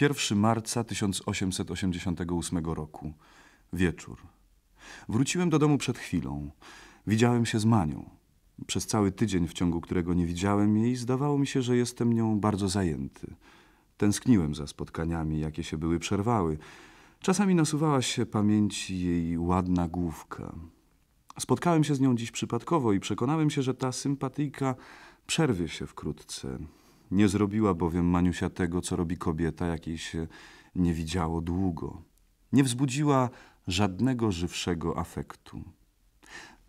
1 marca 1888 roku. Wieczór. Wróciłem do domu przed chwilą. Widziałem się z Manią. Przez cały tydzień, w ciągu którego nie widziałem jej, zdawało mi się, że jestem nią bardzo zajęty. Tęskniłem za spotkaniami, jakie się były przerwały. Czasami nasuwała się pamięci jej ładna główka. Spotkałem się z nią dziś przypadkowo i przekonałem się, że ta sympatyjka przerwie się wkrótce. Nie zrobiła bowiem Maniusia tego, co robi kobieta, jakiej się nie widziało długo. Nie wzbudziła żadnego żywszego afektu.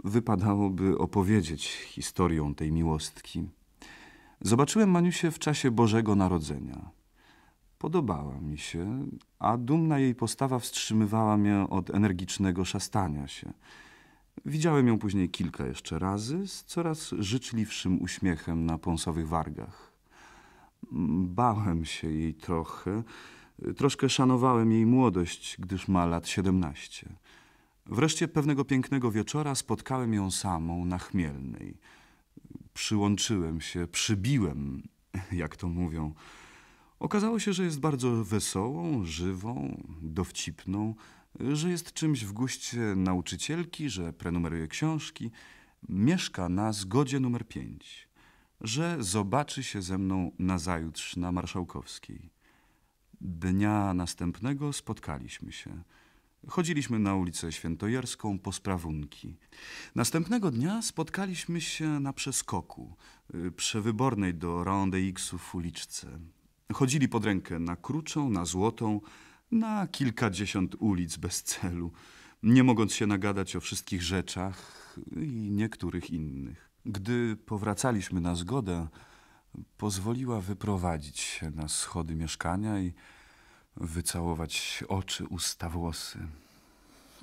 Wypadałoby opowiedzieć historię tej miłostki. Zobaczyłem Maniusię w czasie Bożego Narodzenia. Podobała mi się, a dumna jej postawa wstrzymywała mnie od energicznego szastania się. Widziałem ją później kilka jeszcze razy z coraz życzliwszym uśmiechem na pąsowych wargach. Bałem się jej trochę. Troszkę szanowałem jej młodość, gdyż ma lat 17. Wreszcie pewnego pięknego wieczora spotkałem ją samą na Chmielnej. Przyłączyłem się, przybiłem, jak to mówią. Okazało się, że jest bardzo wesołą, żywą, dowcipną, że jest czymś w guście nauczycielki, że prenumeruje książki. Mieszka na zgodzie numer 5 że zobaczy się ze mną nazajutrz na Marszałkowskiej. Dnia następnego spotkaliśmy się. Chodziliśmy na ulicę Świętojerską po sprawunki. Następnego dnia spotkaliśmy się na przeskoku, y, przewybornej do Ronde-Xu w uliczce. Chodzili pod rękę na Kruczą, na Złotą, na kilkadziesiąt ulic bez celu, nie mogąc się nagadać o wszystkich rzeczach i niektórych innych. Gdy powracaliśmy na zgodę, pozwoliła wyprowadzić się na schody mieszkania i wycałować oczy, usta, włosy.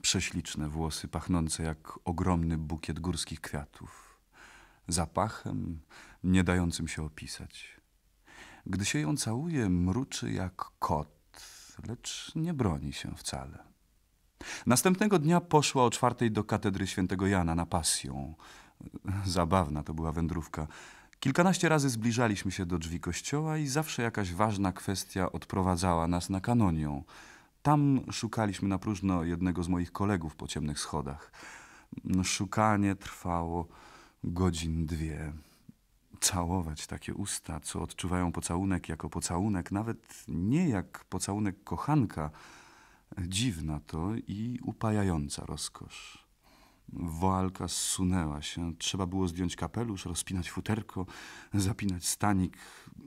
Prześliczne włosy, pachnące jak ogromny bukiet górskich kwiatów. Zapachem nie dającym się opisać. Gdy się ją całuje, mruczy jak kot, lecz nie broni się wcale. Następnego dnia poszła o czwartej do katedry świętego Jana na pasją. Zabawna to była wędrówka. Kilkanaście razy zbliżaliśmy się do drzwi kościoła i zawsze jakaś ważna kwestia odprowadzała nas na kanonią. Tam szukaliśmy na próżno jednego z moich kolegów po ciemnych schodach. Szukanie trwało godzin dwie. Całować takie usta, co odczuwają pocałunek jako pocałunek, nawet nie jak pocałunek kochanka. Dziwna to i upajająca rozkosz. Woalka zsunęła się. Trzeba było zdjąć kapelusz, rozpinać futerko, zapinać stanik.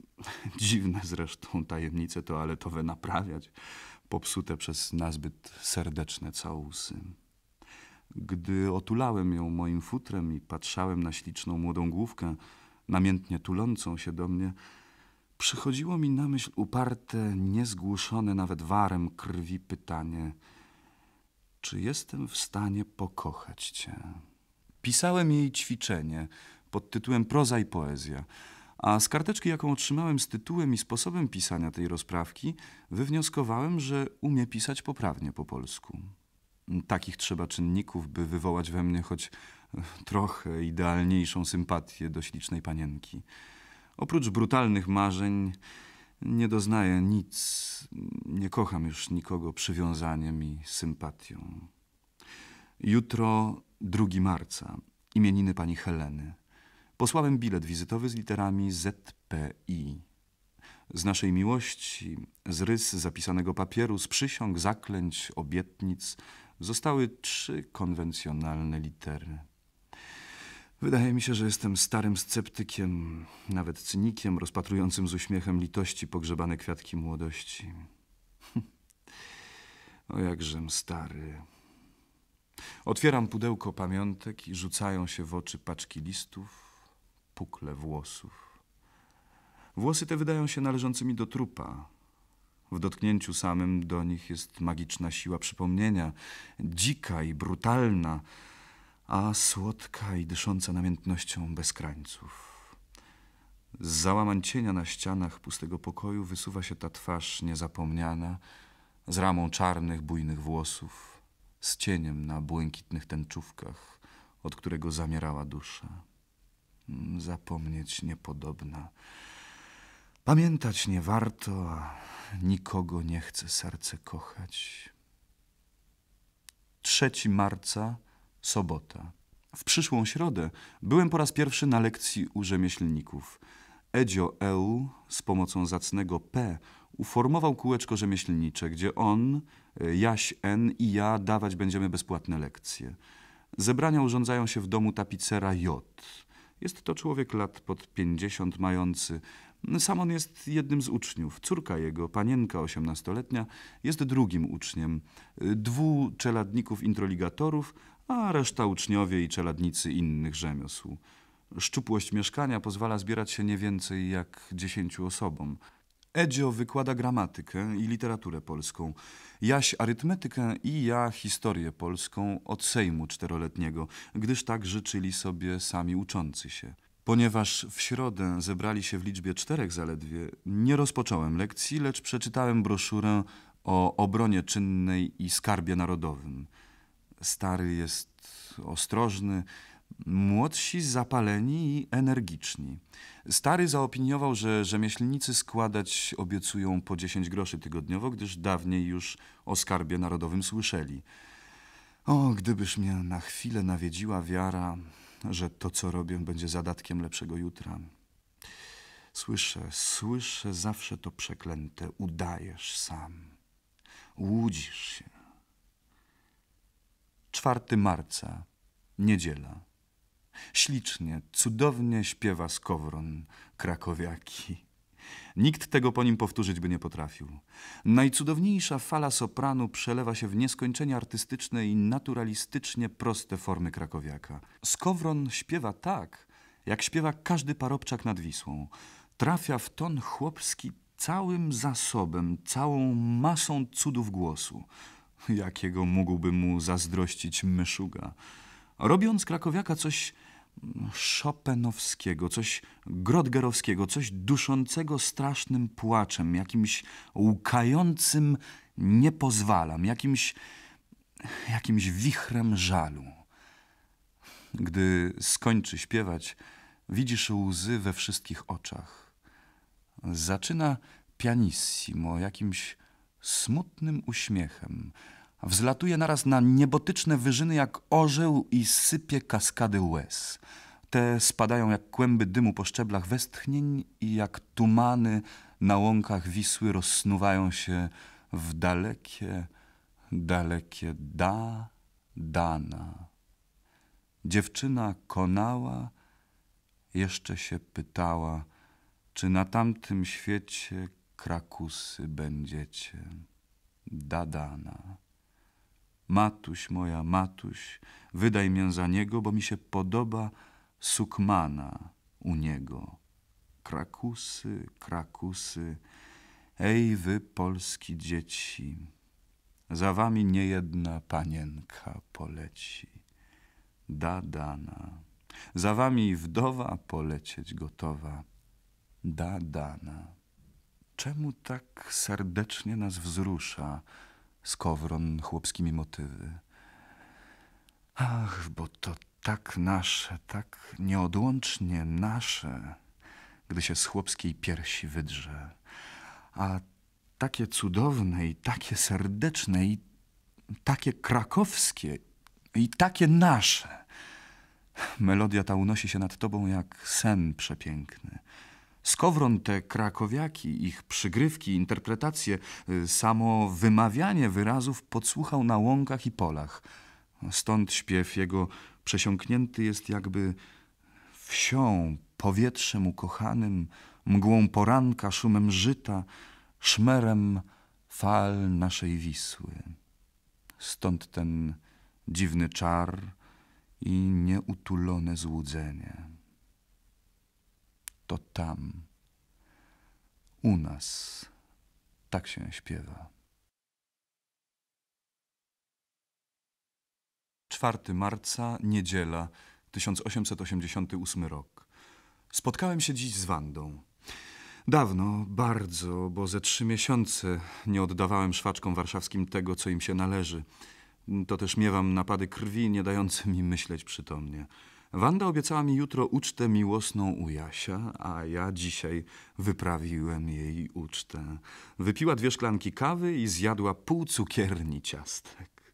Dziwne zresztą tajemnice toaletowe naprawiać, popsute przez nazbyt serdeczne całusy. Gdy otulałem ją moim futrem i patrzałem na śliczną młodą główkę, namiętnie tulącą się do mnie, przychodziło mi na myśl uparte, niezgłuszone nawet warem krwi pytanie – czy jestem w stanie pokochać cię. Pisałem jej ćwiczenie pod tytułem Proza i poezja, a z karteczki, jaką otrzymałem z tytułem i sposobem pisania tej rozprawki, wywnioskowałem, że umie pisać poprawnie po polsku. Takich trzeba czynników, by wywołać we mnie choć trochę idealniejszą sympatię do ślicznej panienki. Oprócz brutalnych marzeń, nie doznaję nic, nie kocham już nikogo przywiązaniem i sympatią. Jutro 2 marca, imieniny pani Heleny. Posłałem bilet wizytowy z literami ZPI. Z naszej miłości, z rys zapisanego papieru, z przysiąg, zaklęć, obietnic zostały trzy konwencjonalne litery. Wydaje mi się, że jestem starym sceptykiem, nawet cynikiem, rozpatrującym z uśmiechem litości pogrzebane kwiatki młodości. o jakżem stary. Otwieram pudełko pamiątek i rzucają się w oczy paczki listów, pukle włosów. Włosy te wydają się należącymi do trupa. W dotknięciu samym do nich jest magiczna siła przypomnienia, dzika i brutalna a słodka i dysząca namiętnością bez krańców. Z załamań cienia na ścianach pustego pokoju wysuwa się ta twarz niezapomniana, z ramą czarnych, bujnych włosów, z cieniem na błękitnych tęczówkach, od którego zamierała dusza. Mm, zapomnieć niepodobna. Pamiętać nie warto, a nikogo nie chce serce kochać. 3 marca sobota. W przyszłą środę byłem po raz pierwszy na lekcji u rzemieślników. Edzio Eu z pomocą zacnego P uformował kółeczko rzemieślnicze, gdzie on, Jaś N i ja dawać będziemy bezpłatne lekcje. Zebrania urządzają się w domu tapicera J. Jest to człowiek lat pod pięćdziesiąt mający. Sam on jest jednym z uczniów. Córka jego, panienka osiemnastoletnia, jest drugim uczniem. Dwu czeladników introligatorów a reszta uczniowie i czeladnicy innych rzemiosł. Szczupłość mieszkania pozwala zbierać się nie więcej jak dziesięciu osobom. Edzio wykłada gramatykę i literaturę polską, Jaś arytmetykę i ja historię polską od Sejmu czteroletniego, gdyż tak życzyli sobie sami uczący się. Ponieważ w środę zebrali się w liczbie czterech zaledwie, nie rozpocząłem lekcji, lecz przeczytałem broszurę o obronie czynnej i skarbie narodowym. Stary jest ostrożny, młodsi zapaleni i energiczni. Stary zaopiniował, że rzemieślnicy składać obiecują po 10 groszy tygodniowo, gdyż dawniej już o skarbie narodowym słyszeli. O, gdybyż mnie na chwilę nawiedziła wiara, że to, co robię, będzie zadatkiem lepszego jutra. Słyszę, słyszę zawsze to przeklęte. Udajesz sam. Łudzisz się. 4 marca, niedziela. Ślicznie, cudownie śpiewa skowron krakowiaki. Nikt tego po nim powtórzyć by nie potrafił. Najcudowniejsza fala sopranu przelewa się w nieskończenie artystyczne i naturalistycznie proste formy krakowiaka. Skowron śpiewa tak, jak śpiewa każdy parobczak nad Wisłą. Trafia w ton chłopski całym zasobem, całą masą cudów głosu. Jakiego mógłby mu zazdrościć myszuga? Robiąc krakowiaka coś szopenowskiego, coś grodgerowskiego, coś duszącego strasznym płaczem, jakimś łkającym niepozwalam, jakimś, jakimś wichrem żalu. Gdy skończy śpiewać, widzisz łzy we wszystkich oczach. Zaczyna pianissimo, jakimś smutnym uśmiechem, Wzlatuje naraz na niebotyczne wyżyny jak orzeł i sypie kaskady łez. Te spadają jak kłęby dymu po szczeblach westchnień i jak tumany na łąkach Wisły rozsnuwają się w dalekie, dalekie da, dana. Dziewczyna konała, jeszcze się pytała, czy na tamtym świecie krakusy będziecie, dadana. Matuś moja, Matuś, wydaj mię za niego, bo mi się podoba sukmana u niego. Krakusy, krakusy, ej wy polski dzieci, za wami niejedna panienka poleci. dana, za wami wdowa polecieć gotowa. Da dana, czemu tak serdecznie nas wzrusza? skowron, chłopskimi motywy. Ach, bo to tak nasze, tak nieodłącznie nasze, gdy się z chłopskiej piersi wydrze. A takie cudowne i takie serdeczne i takie krakowskie i takie nasze. Melodia ta unosi się nad tobą jak sen przepiękny. Skowron te krakowiaki, ich przygrywki, interpretacje, y, samo wymawianie wyrazów podsłuchał na łąkach i polach. Stąd śpiew jego przesiąknięty jest jakby wsią, powietrzem ukochanym, mgłą poranka, szumem żyta, szmerem fal naszej Wisły. Stąd ten dziwny czar i nieutulone złudzenie to tam, u nas, tak się śpiewa. 4 marca, niedziela, 1888 rok. Spotkałem się dziś z Wandą. Dawno, bardzo, bo ze trzy miesiące nie oddawałem szwaczkom warszawskim tego, co im się należy. To też miewam napady krwi, nie dające mi myśleć przytomnie. Wanda obiecała mi jutro ucztę miłosną u Jasia, a ja dzisiaj wyprawiłem jej ucztę. Wypiła dwie szklanki kawy i zjadła pół cukierni ciastek.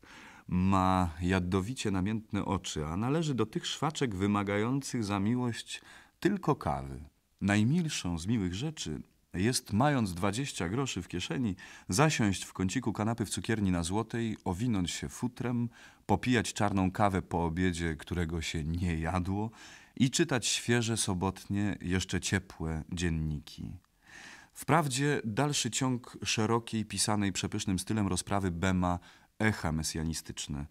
Ma jadowicie namiętne oczy, a należy do tych szwaczek wymagających za miłość tylko kawy. Najmilszą z miłych rzeczy jest, mając dwadzieścia groszy w kieszeni, zasiąść w kąciku kanapy w cukierni na złotej, owinąć się futrem, popijać czarną kawę po obiedzie, którego się nie jadło i czytać świeże, sobotnie, jeszcze ciepłe dzienniki. Wprawdzie dalszy ciąg szerokiej, pisanej przepysznym stylem rozprawy Bema echa mesjanistyczne.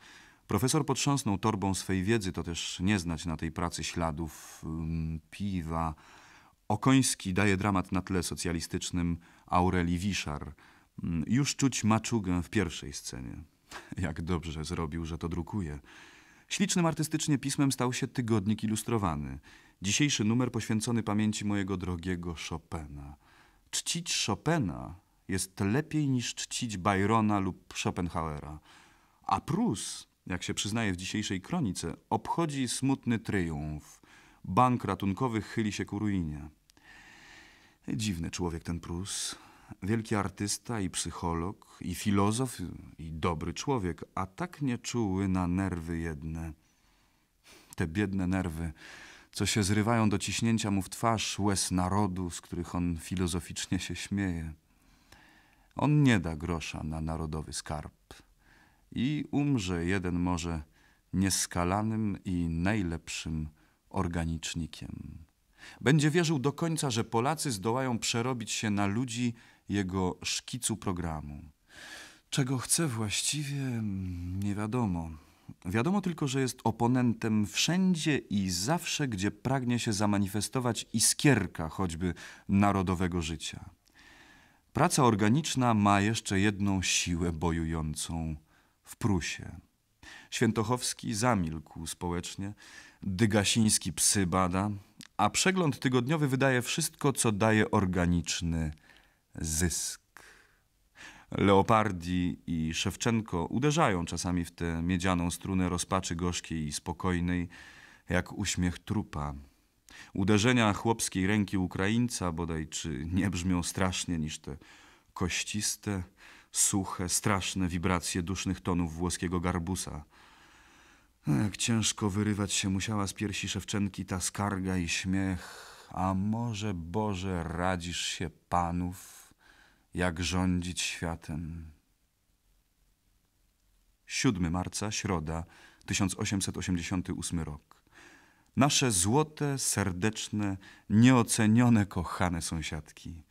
Profesor potrząsnął torbą swej wiedzy, to też nie znać na tej pracy śladów um, piwa. Okoński daje dramat na tle socjalistycznym Aureli Wiszar. Już czuć maczugę w pierwszej scenie. Jak dobrze zrobił, że to drukuje. Ślicznym artystycznie pismem stał się tygodnik ilustrowany. Dzisiejszy numer poświęcony pamięci mojego drogiego Chopina. Czcić Chopina jest lepiej niż czcić Byrona lub Schopenhauera. A Prus, jak się przyznaje w dzisiejszej kronice, obchodzi smutny triumf. Bank ratunkowy chyli się ku ruinie. Dziwny człowiek ten Prus wielki artysta i psycholog, i filozof, i dobry człowiek, a tak nieczuły na nerwy jedne. Te biedne nerwy, co się zrywają do ciśnięcia mu w twarz łez narodu, z których on filozoficznie się śmieje. On nie da grosza na narodowy skarb i umrze jeden może nieskalanym i najlepszym organicznikiem. Będzie wierzył do końca, że Polacy zdołają przerobić się na ludzi jego szkicu programu. Czego chce właściwie, mm, nie wiadomo. Wiadomo tylko, że jest oponentem wszędzie i zawsze, gdzie pragnie się zamanifestować iskierka choćby narodowego życia. Praca organiczna ma jeszcze jedną siłę bojującą w Prusie. Świętochowski zamilkł społecznie, Dygasiński psy bada, a przegląd tygodniowy wydaje wszystko, co daje organiczny zysk. Leopardi i Szewczenko uderzają czasami w tę miedzianą strunę rozpaczy gorzkiej i spokojnej, jak uśmiech trupa. Uderzenia chłopskiej ręki Ukraińca bodaj czy nie brzmią strasznie niż te kościste, suche, straszne wibracje dusznych tonów włoskiego garbusa. Jak ciężko wyrywać się musiała z piersi Szewczenki ta skarga i śmiech. A może, Boże, radzisz się panów? jak rządzić światem. 7 marca, środa, 1888 rok. Nasze złote, serdeczne, nieocenione, kochane sąsiadki.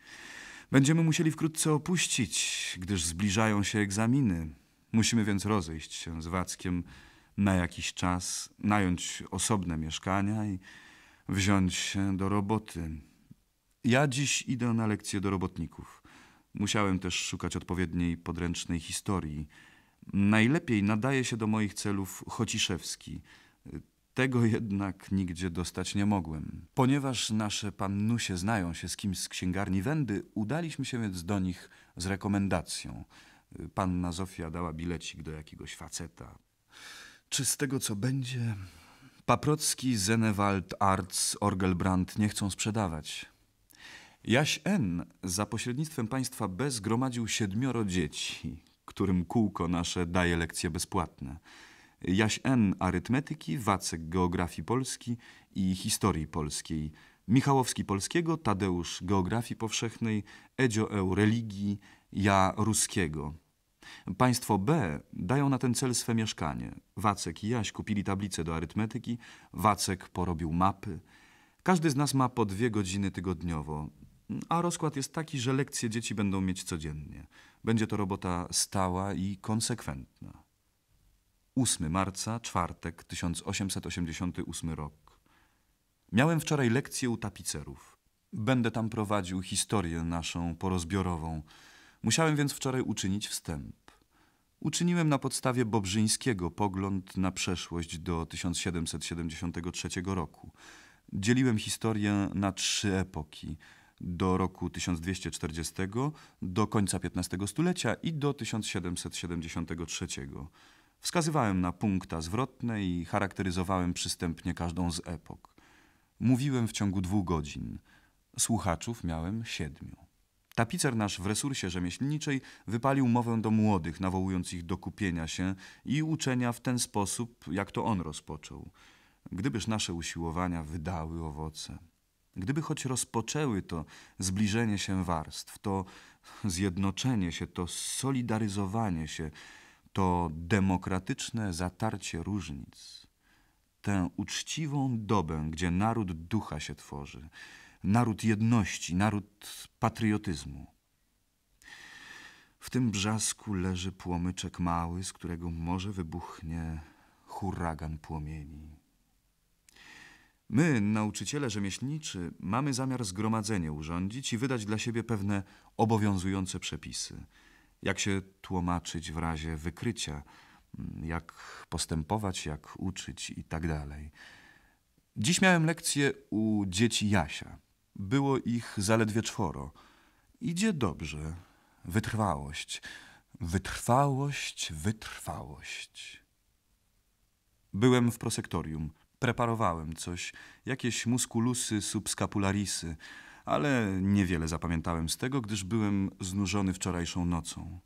Będziemy musieli wkrótce opuścić, gdyż zbliżają się egzaminy. Musimy więc rozejść się z Wackiem na jakiś czas, nająć osobne mieszkania i wziąć się do roboty. Ja dziś idę na lekcję do robotników. Musiałem też szukać odpowiedniej podręcznej historii. Najlepiej nadaje się do moich celów Chociszewski. Tego jednak nigdzie dostać nie mogłem. Ponieważ nasze pannusie znają się z kimś z księgarni Wendy, udaliśmy się więc do nich z rekomendacją. Panna Zofia dała bilecik do jakiegoś faceta. Czy z tego co będzie? Paprocki, Zenewald, Arts, Orgelbrand nie chcą sprzedawać. Jaś N. za pośrednictwem państwa B zgromadził siedmioro dzieci, którym kółko nasze daje lekcje bezpłatne. Jaś N. arytmetyki, Wacek geografii Polski i historii polskiej, Michałowski polskiego, Tadeusz geografii powszechnej, Edzio Eu religii, ja ruskiego. Państwo B dają na ten cel swe mieszkanie. Wacek i Jaś kupili tablice do arytmetyki, Wacek porobił mapy. Każdy z nas ma po dwie godziny tygodniowo. A rozkład jest taki, że lekcje dzieci będą mieć codziennie. Będzie to robota stała i konsekwentna. 8 marca, czwartek 1888 rok. Miałem wczoraj lekcję u tapicerów. Będę tam prowadził historię naszą porozbiorową. Musiałem więc wczoraj uczynić wstęp. Uczyniłem na podstawie Bobrzyńskiego pogląd na przeszłość do 1773 roku. Dzieliłem historię na trzy epoki – do roku 1240, do końca XV stulecia i do 1773. Wskazywałem na punkta zwrotne i charakteryzowałem przystępnie każdą z epok. Mówiłem w ciągu dwóch godzin. Słuchaczów miałem siedmiu. Tapicer nasz w resursie rzemieślniczej wypalił mowę do młodych, nawołując ich do kupienia się i uczenia w ten sposób, jak to on rozpoczął. Gdybyż nasze usiłowania wydały owoce. Gdyby choć rozpoczęły to zbliżenie się warstw, to zjednoczenie się, to solidaryzowanie się, to demokratyczne zatarcie różnic, tę uczciwą dobę, gdzie naród ducha się tworzy, naród jedności, naród patriotyzmu. W tym brzasku leży płomyczek mały, z którego może wybuchnie huragan płomieni. My, nauczyciele rzemieślniczy, mamy zamiar zgromadzenie urządzić i wydać dla siebie pewne obowiązujące przepisy. Jak się tłumaczyć w razie wykrycia, jak postępować, jak uczyć i tak dalej. Dziś miałem lekcję u dzieci Jasia. Było ich zaledwie czworo. Idzie dobrze. Wytrwałość, wytrwałość, wytrwałość. Byłem w prosektorium. Preparowałem coś, jakieś muskulusy subscapularisy, ale niewiele zapamiętałem z tego, gdyż byłem znużony wczorajszą nocą.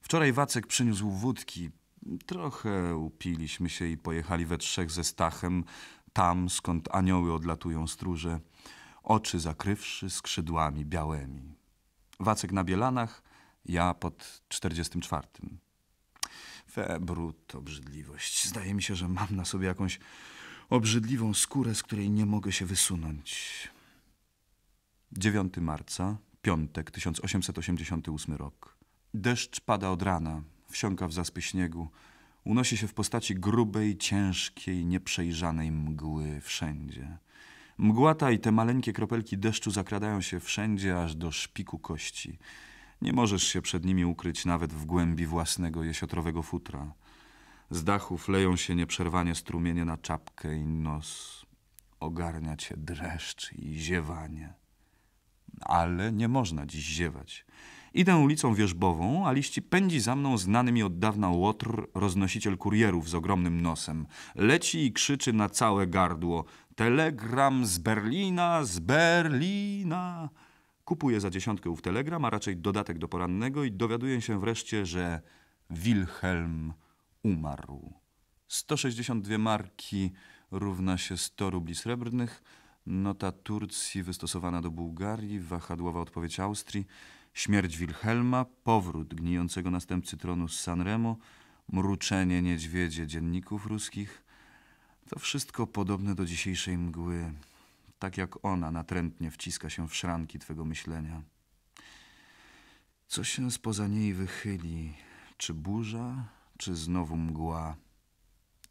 Wczoraj Wacek przyniósł wódki. Trochę upiliśmy się i pojechali we trzech ze Stachem, tam skąd anioły odlatują stróże, oczy zakrywszy skrzydłami białymi. Wacek na Bielanach, ja pod czterdziestym czwartym. Fe, brud, obrzydliwość. Zdaje mi się, że mam na sobie jakąś obrzydliwą skórę, z której nie mogę się wysunąć. 9 marca, piątek 1888 rok. Deszcz pada od rana, wsiąka w zaspy śniegu, unosi się w postaci grubej, ciężkiej, nieprzejrzanej mgły wszędzie. Mgła ta i te maleńkie kropelki deszczu zakradają się wszędzie, aż do szpiku kości. Nie możesz się przed nimi ukryć nawet w głębi własnego jesiotrowego futra. Z dachów leją się nieprzerwanie strumienie na czapkę i nos. Ogarnia cię dreszcz i ziewanie. Ale nie można dziś ziewać. Idę ulicą Wierzbową, a liści pędzi za mną znany mi od dawna Łotr, roznosiciel kurierów z ogromnym nosem. Leci i krzyczy na całe gardło. Telegram z Berlina, z Berlina. Kupuję za dziesiątkę ów telegram, a raczej dodatek do porannego i dowiaduję się wreszcie, że Wilhelm umarł. 162 marki równa się 100 rubli srebrnych. Nota Turcji wystosowana do Bułgarii, wahadłowa odpowiedź Austrii, śmierć Wilhelma, powrót gnijącego następcy tronu z Sanremo, mruczenie niedźwiedzie dzienników ruskich. To wszystko podobne do dzisiejszej mgły, tak jak ona natrętnie wciska się w szranki twego myślenia. Co się spoza niej wychyli? Czy burza, czy znowu mgła,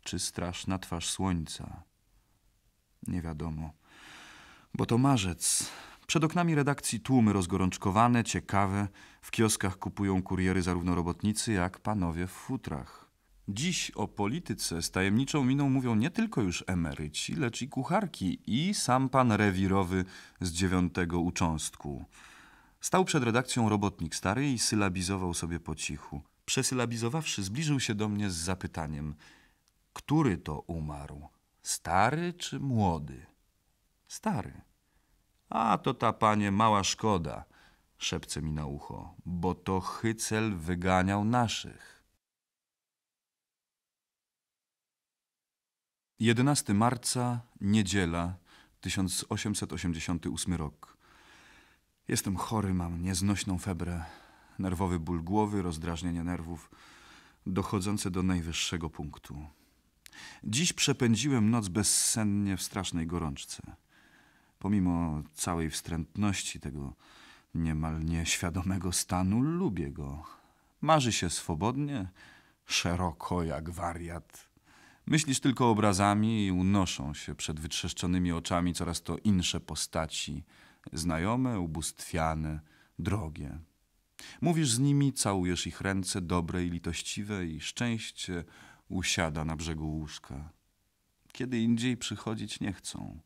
czy straszna twarz słońca. Nie wiadomo, bo to marzec. Przed oknami redakcji tłumy rozgorączkowane, ciekawe. W kioskach kupują kuriery zarówno robotnicy, jak panowie w futrach. Dziś o polityce z tajemniczą miną mówią nie tylko już emeryci, lecz i kucharki i sam pan rewirowy z dziewiątego ucząstku. Stał przed redakcją robotnik stary i sylabizował sobie po cichu – Przesylabizowawszy, zbliżył się do mnie z zapytaniem, który to umarł, stary czy młody? Stary. A to ta panie mała szkoda, szepce mi na ucho, bo to Hycel wyganiał naszych. 11 marca, niedziela, 1888 rok. Jestem chory, mam nieznośną febrę nerwowy ból głowy, rozdrażnienie nerwów, dochodzące do najwyższego punktu. Dziś przepędziłem noc bezsennie w strasznej gorączce. Pomimo całej wstrętności tego niemal nieświadomego stanu, lubię go. Marzy się swobodnie, szeroko jak wariat. Myślisz tylko obrazami i unoszą się przed wytrzeszczonymi oczami coraz to insze postaci, znajome, ubóstwiane, drogie. Mówisz z nimi, całujesz ich ręce dobre i litościwe i szczęście usiada na brzegu łóżka. Kiedy indziej przychodzić nie chcą,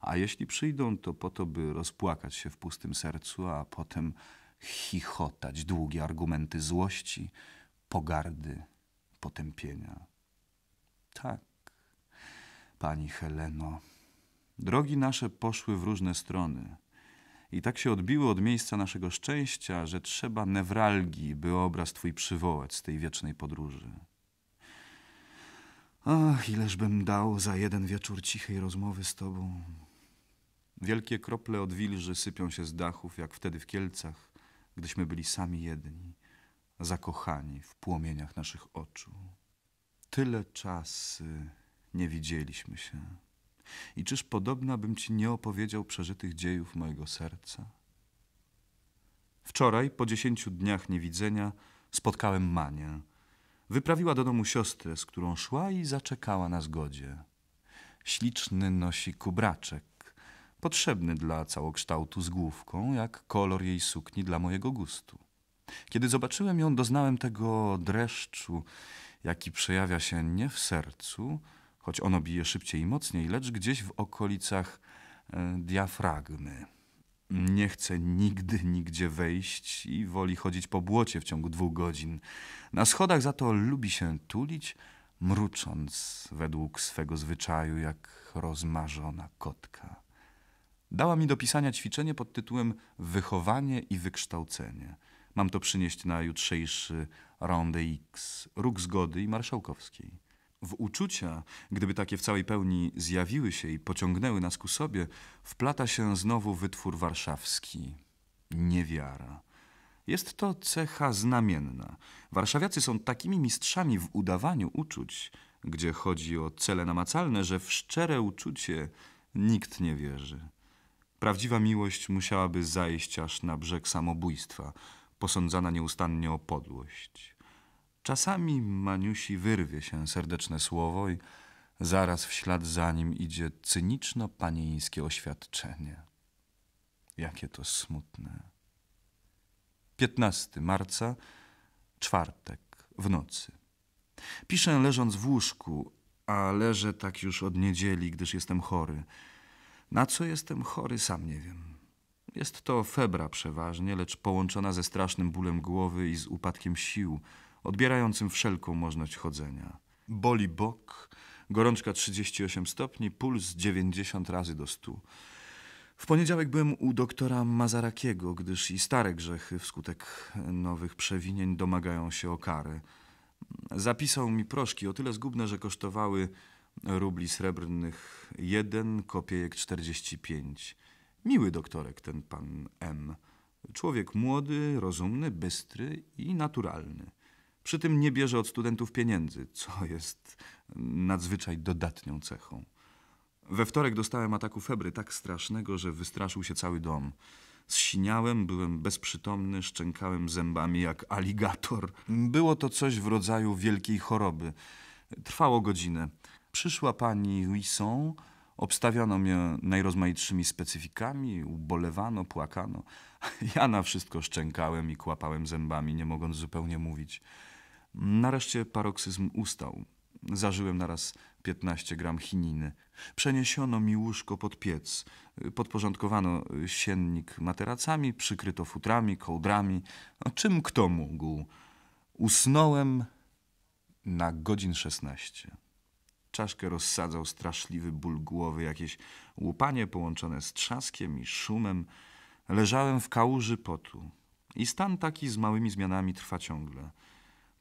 a jeśli przyjdą, to po to, by rozpłakać się w pustym sercu, a potem chichotać długie argumenty złości, pogardy, potępienia. Tak, pani Heleno, drogi nasze poszły w różne strony. I tak się odbiły od miejsca naszego szczęścia, że trzeba newralgii, by obraz twój przywołać z tej wiecznej podróży. Ach, ileżbym dał za jeden wieczór cichej rozmowy z tobą. Wielkie krople od sypią się z dachów, jak wtedy w Kielcach, gdyśmy byli sami jedni, zakochani w płomieniach naszych oczu. Tyle czasy nie widzieliśmy się. I czyż podobna bym ci nie opowiedział przeżytych dziejów mojego serca? Wczoraj, po dziesięciu dniach niewidzenia, spotkałem Manię. Wyprawiła do domu siostrę, z którą szła i zaczekała na zgodzie. Śliczny nosi kubraczek, potrzebny dla całokształtu z główką, jak kolor jej sukni dla mojego gustu. Kiedy zobaczyłem ją, doznałem tego dreszczu, jaki przejawia się nie w sercu, choć ono bije szybciej i mocniej, lecz gdzieś w okolicach e, diafragmy. Nie chce nigdy nigdzie wejść i woli chodzić po błocie w ciągu dwóch godzin. Na schodach za to lubi się tulić, mrucząc według swego zwyczaju jak rozmarzona kotka. Dała mi do pisania ćwiczenie pod tytułem Wychowanie i wykształcenie. Mam to przynieść na jutrzejszy Ronde X, róg zgody i marszałkowskiej. W uczucia, gdyby takie w całej pełni zjawiły się i pociągnęły nas ku sobie, wplata się znowu wytwór warszawski niewiara. Jest to cecha znamienna. Warszawiacy są takimi mistrzami w udawaniu uczuć, gdzie chodzi o cele namacalne, że w szczere uczucie nikt nie wierzy. Prawdziwa miłość musiałaby zajść aż na brzeg samobójstwa, posądzana nieustannie o podłość. Czasami Maniusi wyrwie się serdeczne słowo i zaraz w ślad za nim idzie cyniczno-panieńskie oświadczenie. Jakie to smutne. 15 marca, czwartek, w nocy. Piszę leżąc w łóżku, a leżę tak już od niedzieli, gdyż jestem chory. Na co jestem chory, sam nie wiem. Jest to febra przeważnie, lecz połączona ze strasznym bólem głowy i z upadkiem sił – odbierającym wszelką możność chodzenia. Boli bok, gorączka 38 stopni, puls 90 razy do 100. W poniedziałek byłem u doktora Mazarakiego, gdyż i stare grzechy wskutek nowych przewinień domagają się o kary. Zapisał mi proszki o tyle zgubne, że kosztowały rubli srebrnych 1 kopiejek 45. Miły doktorek ten pan M. Człowiek młody, rozumny, bystry i naturalny. Przy tym nie bierze od studentów pieniędzy, co jest nadzwyczaj dodatnią cechą. We wtorek dostałem ataku febry tak strasznego, że wystraszył się cały dom. Zsiniałem, byłem bezprzytomny, szczękałem zębami jak aligator. Było to coś w rodzaju wielkiej choroby. Trwało godzinę. Przyszła pani Huisson, obstawiano mnie najrozmaitszymi specyfikami, ubolewano, płakano. Ja na wszystko szczękałem i kłapałem zębami, nie mogąc zupełnie mówić. Nareszcie paroksyzm ustał. Zażyłem naraz 15 gram chininy. Przeniesiono mi łóżko pod piec. Podporządkowano siennik materacami, przykryto futrami, kołdrami. No, czym kto mógł? Usnąłem na godzin 16. Czaszkę rozsadzał straszliwy ból głowy, jakieś łupanie połączone z trzaskiem i szumem. Leżałem w kałuży potu. I stan taki z małymi zmianami trwa ciągle.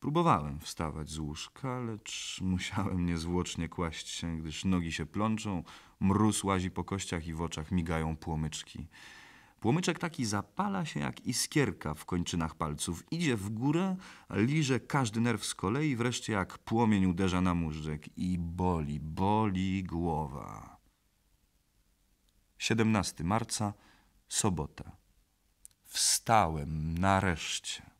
Próbowałem wstawać z łóżka, lecz musiałem niezwłocznie kłaść się, gdyż nogi się plączą, mróz łazi po kościach i w oczach migają płomyczki. Płomyczek taki zapala się jak iskierka w kończynach palców. Idzie w górę, liże każdy nerw z kolei, wreszcie jak płomień uderza na móżdżek i boli, boli głowa. 17 marca, sobota. Wstałem nareszcie.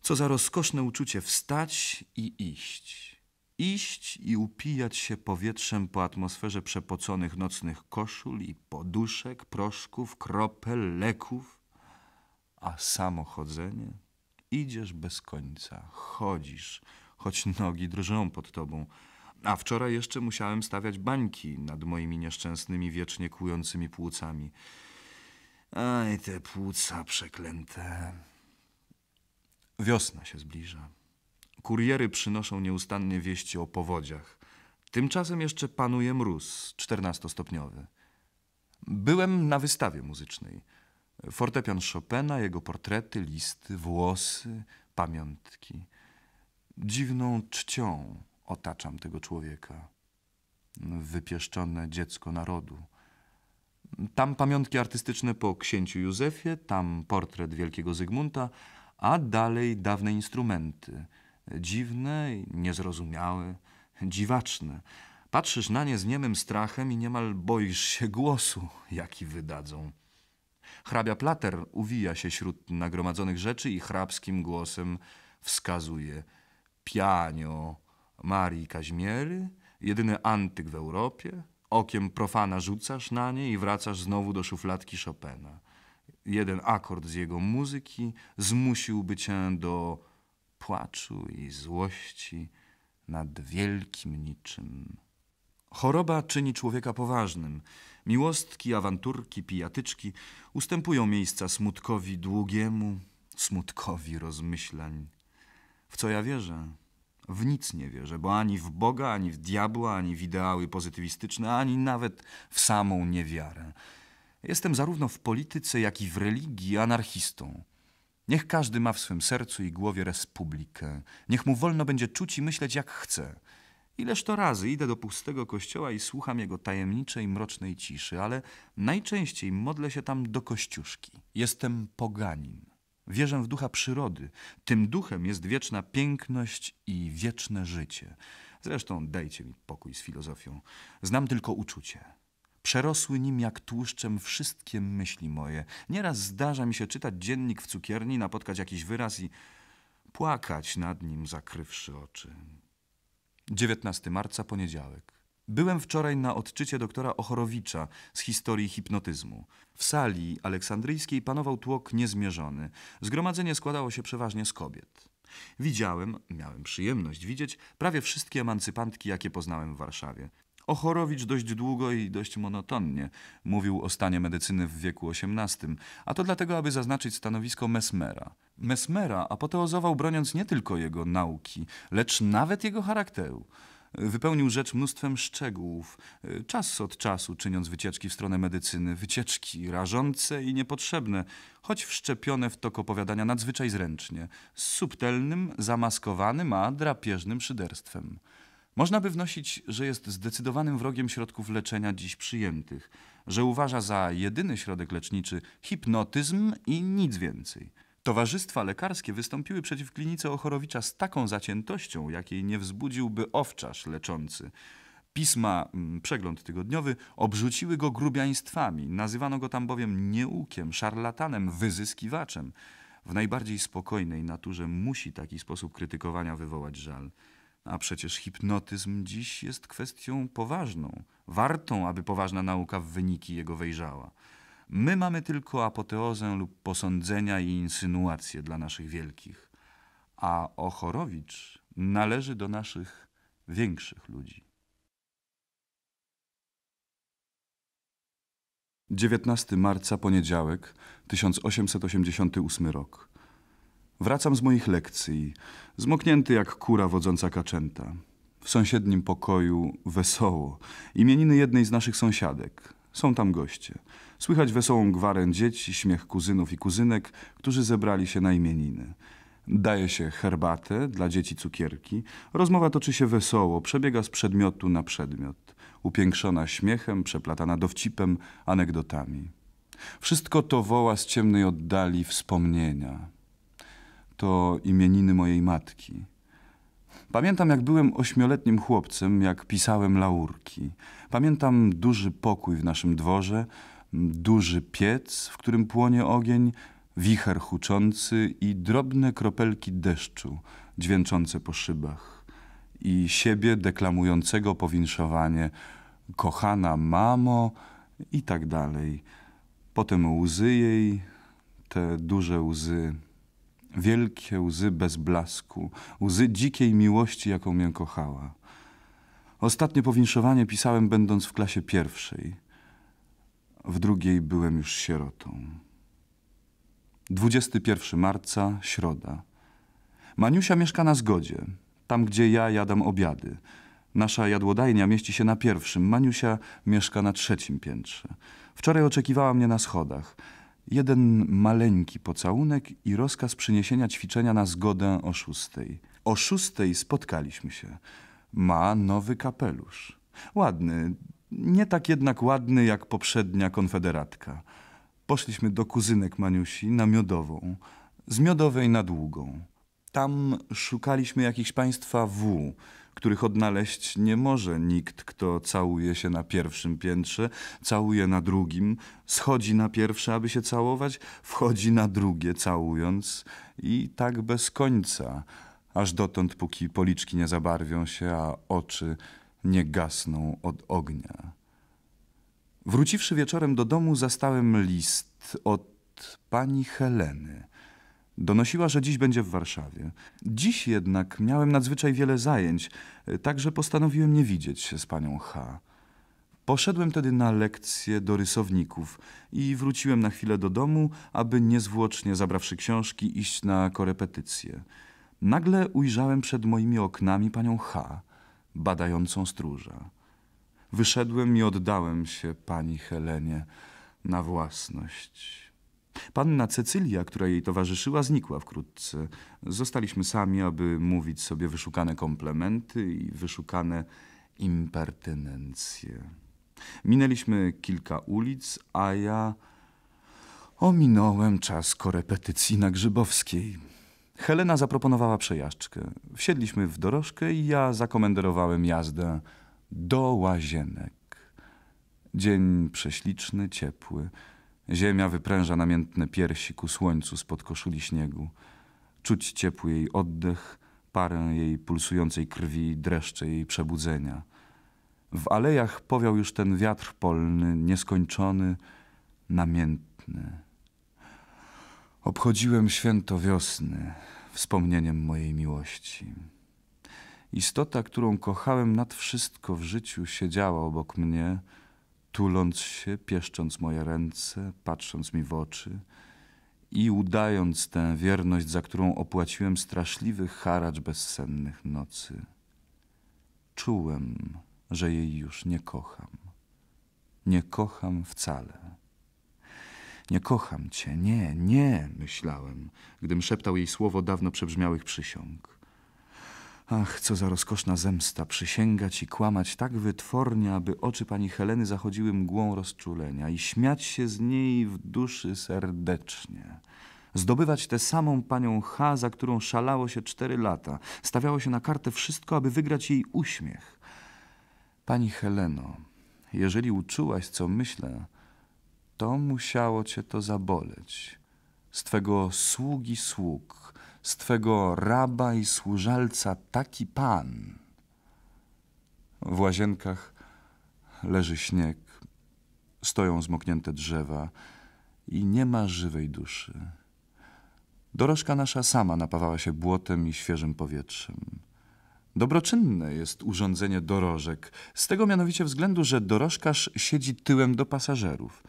Co za rozkoszne uczucie wstać i iść. Iść i upijać się powietrzem po atmosferze przepoconych nocnych koszul i poduszek, proszków, kropel, leków. A samo chodzenie? Idziesz bez końca, chodzisz, choć nogi drżą pod tobą. A wczoraj jeszcze musiałem stawiać bańki nad moimi nieszczęsnymi, wiecznie kłującymi płucami. Aj, te płuca przeklęte. Wiosna się zbliża. Kuriery przynoszą nieustannie wieści o powodziach. Tymczasem jeszcze panuje mróz, czternastostopniowy. Byłem na wystawie muzycznej. Fortepian Chopina, jego portrety, listy, włosy, pamiątki. Dziwną czcią otaczam tego człowieka. Wypieszczone dziecko narodu. Tam pamiątki artystyczne po księciu Józefie, tam portret wielkiego Zygmunta, a dalej dawne instrumenty. Dziwne i niezrozumiałe, dziwaczne. Patrzysz na nie z niemym strachem i niemal boisz się głosu, jaki wydadzą. Hrabia Plater uwija się wśród nagromadzonych rzeczy i hrabskim głosem wskazuje pianio Marii Kaźmiery, jedyny antyk w Europie, okiem profana rzucasz na nie i wracasz znowu do szufladki Chopina jeden akord z jego muzyki zmusiłby cię do płaczu i złości nad wielkim niczym. Choroba czyni człowieka poważnym. Miłostki, awanturki, pijatyczki ustępują miejsca smutkowi długiemu, smutkowi rozmyślań. W co ja wierzę? W nic nie wierzę, bo ani w Boga, ani w diabła, ani w ideały pozytywistyczne, ani nawet w samą niewiarę. Jestem zarówno w polityce, jak i w religii anarchistą. Niech każdy ma w swym sercu i głowie republikę. Niech mu wolno będzie czuć i myśleć jak chce. Ileż to razy idę do pustego kościoła i słucham jego tajemniczej, mrocznej ciszy, ale najczęściej modlę się tam do kościuszki. Jestem poganin. Wierzę w ducha przyrody. Tym duchem jest wieczna piękność i wieczne życie. Zresztą dajcie mi pokój z filozofią. Znam tylko uczucie. Przerosły nim jak tłuszczem wszystkie myśli moje. Nieraz zdarza mi się czytać dziennik w cukierni, napotkać jakiś wyraz i płakać nad nim, zakrywszy oczy. 19 marca, poniedziałek. Byłem wczoraj na odczycie doktora Ochorowicza z historii hipnotyzmu. W sali aleksandryjskiej panował tłok niezmierzony. Zgromadzenie składało się przeważnie z kobiet. Widziałem, miałem przyjemność widzieć, prawie wszystkie emancypantki, jakie poznałem w Warszawie. Ochorowicz dość długo i dość monotonnie mówił o stanie medycyny w wieku XVIII, a to dlatego, aby zaznaczyć stanowisko Mesmera. Mesmera apoteozował broniąc nie tylko jego nauki, lecz nawet jego charakteru. Wypełnił rzecz mnóstwem szczegółów, czas od czasu czyniąc wycieczki w stronę medycyny, wycieczki rażące i niepotrzebne, choć wszczepione w tok opowiadania nadzwyczaj zręcznie, z subtelnym, zamaskowanym, a drapieżnym szyderstwem. Można by wnosić, że jest zdecydowanym wrogiem środków leczenia dziś przyjętych, że uważa za jedyny środek leczniczy hipnotyzm i nic więcej. Towarzystwa lekarskie wystąpiły przeciw klinice Ochorowicza z taką zaciętością, jakiej nie wzbudziłby owczarz leczący. Pisma, mm, przegląd tygodniowy, obrzuciły go grubiaństwami. Nazywano go tam bowiem nieukiem, szarlatanem, wyzyskiwaczem. W najbardziej spokojnej naturze musi taki sposób krytykowania wywołać żal. A przecież hipnotyzm dziś jest kwestią poważną, wartą, aby poważna nauka w wyniki jego wejrzała. My mamy tylko apoteozę lub posądzenia i insynuacje dla naszych wielkich, a Ochorowicz należy do naszych większych ludzi. 19 marca, poniedziałek, 1888 rok. Wracam z moich lekcji, zmoknięty jak kura wodząca kaczęta. W sąsiednim pokoju wesoło. Imieniny jednej z naszych sąsiadek. Są tam goście. Słychać wesołą gwarę dzieci, śmiech kuzynów i kuzynek, którzy zebrali się na imieniny. Daje się herbatę, dla dzieci cukierki. Rozmowa toczy się wesoło, przebiega z przedmiotu na przedmiot. Upiększona śmiechem, przeplatana dowcipem, anegdotami. Wszystko to woła z ciemnej oddali wspomnienia to imieniny mojej matki. Pamiętam, jak byłem ośmioletnim chłopcem, jak pisałem laurki. Pamiętam duży pokój w naszym dworze, duży piec, w którym płonie ogień, wicher huczący i drobne kropelki deszczu dźwięczące po szybach. I siebie deklamującego powinszowanie, kochana mamo i tak dalej. Potem łzy jej, te duże łzy wielkie łzy bez blasku, łzy dzikiej miłości, jaką mię kochała. Ostatnie powinszowanie pisałem będąc w klasie pierwszej. W drugiej byłem już sierotą. 21 marca, środa. Maniusia mieszka na zgodzie, tam gdzie ja jadam obiady. Nasza jadłodajnia mieści się na pierwszym, Maniusia mieszka na trzecim piętrze. Wczoraj oczekiwała mnie na schodach jeden maleńki pocałunek i rozkaz przyniesienia ćwiczenia na zgodę o szóstej. O szóstej spotkaliśmy się. Ma nowy kapelusz. Ładny, nie tak jednak ładny jak poprzednia konfederatka. Poszliśmy do kuzynek Maniusi na Miodową, z Miodowej na Długą. Tam szukaliśmy jakichś państwa W, których odnaleźć nie może nikt, kto całuje się na pierwszym piętrze, całuje na drugim, schodzi na pierwsze, aby się całować, wchodzi na drugie, całując i tak bez końca, aż dotąd, póki policzki nie zabarwią się, a oczy nie gasną od ognia. Wróciwszy wieczorem do domu, zastałem list od pani Heleny. Donosiła, że dziś będzie w Warszawie. Dziś jednak miałem nadzwyczaj wiele zajęć, także postanowiłem nie widzieć się z panią H. Poszedłem tedy na lekcję do rysowników i wróciłem na chwilę do domu, aby niezwłocznie, zabrawszy książki, iść na korepetycję. Nagle ujrzałem przed moimi oknami panią H, badającą stróża. Wyszedłem i oddałem się pani Helenie na własność. Panna Cecylia, która jej towarzyszyła, znikła wkrótce. Zostaliśmy sami, aby mówić sobie wyszukane komplementy i wyszukane impertynencje. Minęliśmy kilka ulic, a ja ominąłem czas korepetycji na Grzybowskiej. Helena zaproponowała przejażdżkę. Wsiedliśmy w dorożkę i ja zakomenderowałem jazdę do łazienek. Dzień prześliczny, ciepły. Ziemia wypręża namiętne piersi ku słońcu spod koszuli śniegu. Czuć ciepły jej oddech, parę jej pulsującej krwi, dreszcze jej przebudzenia. W alejach powiał już ten wiatr polny, nieskończony, namiętny. Obchodziłem święto wiosny wspomnieniem mojej miłości. Istota, którą kochałem nad wszystko w życiu, siedziała obok mnie, tuląc się, pieszcząc moje ręce, patrząc mi w oczy i udając tę wierność, za którą opłaciłem straszliwy haracz bezsennych nocy. Czułem, że jej już nie kocham. Nie kocham wcale. Nie kocham cię, nie, nie, myślałem, gdym szeptał jej słowo dawno przebrzmiałych przysiąg. Ach, co za rozkoszna zemsta, przysięgać i kłamać tak wytwornie, aby oczy pani Heleny zachodziły mgłą rozczulenia i śmiać się z niej w duszy serdecznie. Zdobywać tę samą panią H, za którą szalało się cztery lata. Stawiało się na kartę wszystko, aby wygrać jej uśmiech. Pani Heleno, jeżeli uczułaś, co myślę, to musiało cię to zaboleć. Z twego sługi sług, z Twego raba i służalca taki Pan. W łazienkach leży śnieg, stoją zmoknięte drzewa i nie ma żywej duszy. Dorożka nasza sama napawała się błotem i świeżym powietrzem. Dobroczynne jest urządzenie dorożek, z tego mianowicie względu, że dorożkarz siedzi tyłem do pasażerów.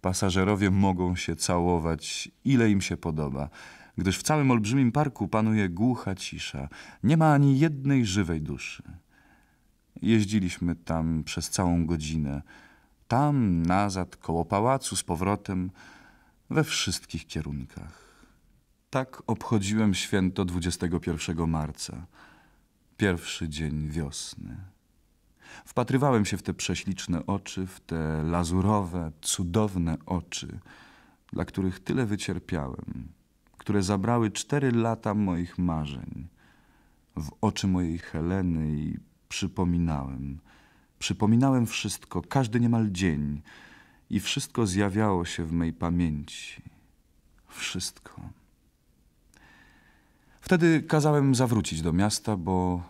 Pasażerowie mogą się całować, ile im się podoba gdyż w całym olbrzymim parku panuje głucha cisza. Nie ma ani jednej żywej duszy. Jeździliśmy tam przez całą godzinę. Tam, nazad, koło pałacu, z powrotem, we wszystkich kierunkach. Tak obchodziłem święto 21 marca, pierwszy dzień wiosny. Wpatrywałem się w te prześliczne oczy, w te lazurowe, cudowne oczy, dla których tyle wycierpiałem które zabrały cztery lata moich marzeń. W oczy mojej Heleny i przypominałem. Przypominałem wszystko, każdy niemal dzień i wszystko zjawiało się w mej pamięci. Wszystko. Wtedy kazałem zawrócić do miasta, bo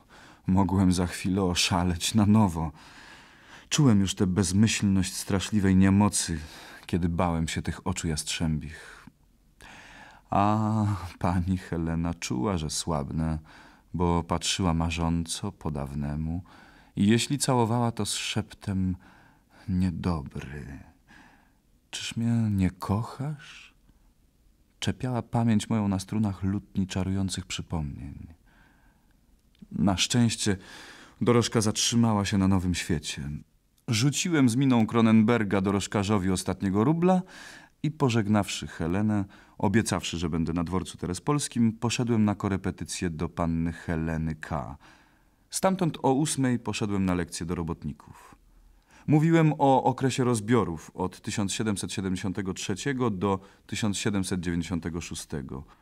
mogłem za chwilę oszaleć na nowo. Czułem już tę bezmyślność straszliwej niemocy, kiedy bałem się tych oczu jastrzębich. A pani Helena czuła, że słabnę, bo patrzyła marząco po dawnemu i jeśli całowała to z szeptem niedobry. Czyż mnie nie kochasz? Czepiała pamięć moją na strunach lutni czarujących przypomnień. Na szczęście dorożka zatrzymała się na nowym świecie. Rzuciłem z miną Kronenberga dorożkarzowi ostatniego rubla i pożegnawszy Helenę, Obiecawszy, że będę na dworcu teraz polskim, poszedłem na korepetycję do panny Heleny K. Stamtąd o ósmej poszedłem na lekcję do robotników. Mówiłem o okresie rozbiorów od 1773 do 1796.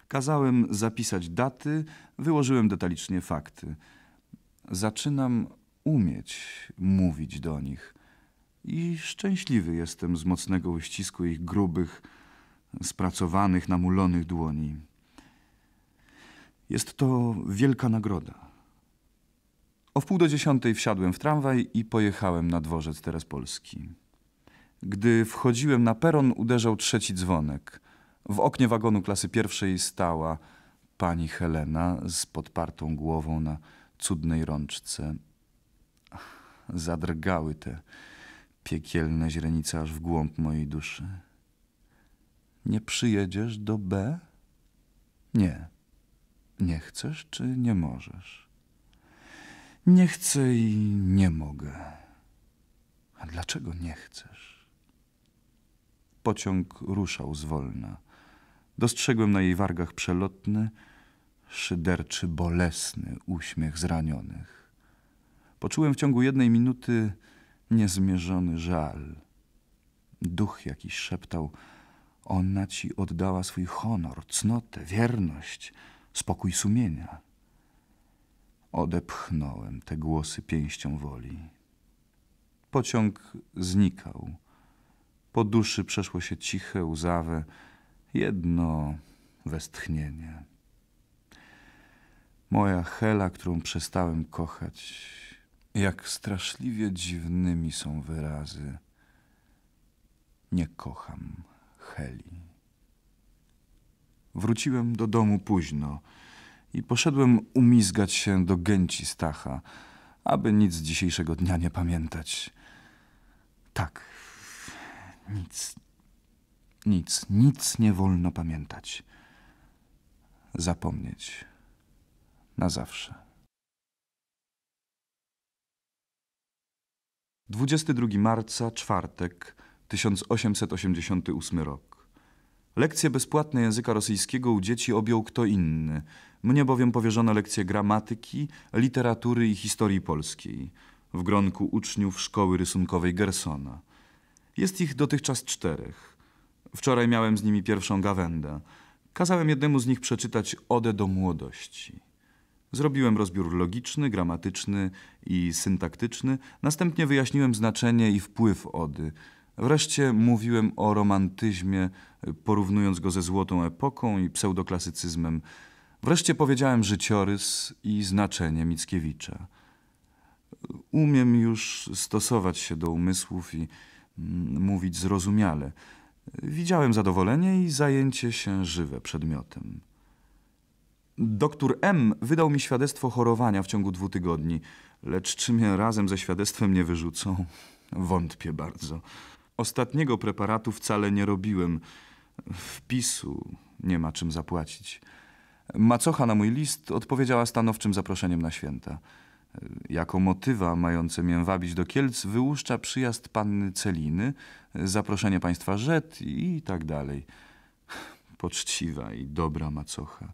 Kazałem zapisać daty, wyłożyłem detalicznie fakty. Zaczynam umieć mówić do nich i szczęśliwy jestem z mocnego uścisku ich grubych, spracowanych, namulonych dłoni. Jest to wielka nagroda. O wpół do dziesiątej wsiadłem w tramwaj i pojechałem na dworzec teraz Polski. Gdy wchodziłem na peron, uderzał trzeci dzwonek. W oknie wagonu klasy pierwszej stała pani Helena z podpartą głową na cudnej rączce. Zadrgały te piekielne źrenice aż w głąb mojej duszy nie przyjedziesz do B? Nie. Nie chcesz czy nie możesz? Nie chcę i nie mogę. A dlaczego nie chcesz? Pociąg ruszał zwolna. Dostrzegłem na jej wargach przelotny, szyderczy, bolesny uśmiech zranionych. Poczułem w ciągu jednej minuty niezmierzony żal. Duch jakiś szeptał – ona ci oddała swój honor, cnotę, wierność, spokój sumienia. Odepchnąłem te głosy pięścią woli. Pociąg znikał. Po duszy przeszło się ciche, łzawe, jedno westchnienie. Moja Hela, którą przestałem kochać, jak straszliwie dziwnymi są wyrazy. Nie kocham. Heli. Wróciłem do domu późno i poszedłem umizgać się do gęci Stacha, aby nic z dzisiejszego dnia nie pamiętać. Tak, nic, nic, nic nie wolno pamiętać. Zapomnieć na zawsze. 22 marca, czwartek, 1888 rok. Lekcje bezpłatne języka rosyjskiego u dzieci objął kto inny. Mnie bowiem powierzono lekcje gramatyki, literatury i historii polskiej w gronku uczniów szkoły rysunkowej Gersona. Jest ich dotychczas czterech. Wczoraj miałem z nimi pierwszą gawędę. Kazałem jednemu z nich przeczytać Odę do młodości. Zrobiłem rozbiór logiczny, gramatyczny i syntaktyczny, następnie wyjaśniłem znaczenie i wpływ ody – Wreszcie mówiłem o romantyzmie, porównując go ze złotą epoką i pseudoklasycyzmem. Wreszcie powiedziałem życiorys i znaczenie Mickiewicza. Umiem już stosować się do umysłów i mm, mówić zrozumiale. Widziałem zadowolenie i zajęcie się żywe przedmiotem. Doktor M wydał mi świadectwo chorowania w ciągu dwóch tygodni, lecz czy mnie razem ze świadectwem nie wyrzucą? Wątpię bardzo. Ostatniego preparatu wcale nie robiłem. Wpisu nie ma czym zapłacić. Macocha na mój list odpowiedziała stanowczym zaproszeniem na święta. Jako motywa mające mię wabić do Kielc wyłuszcza przyjazd panny Celiny, zaproszenie państwa Rzet i tak dalej. Poczciwa i dobra macocha.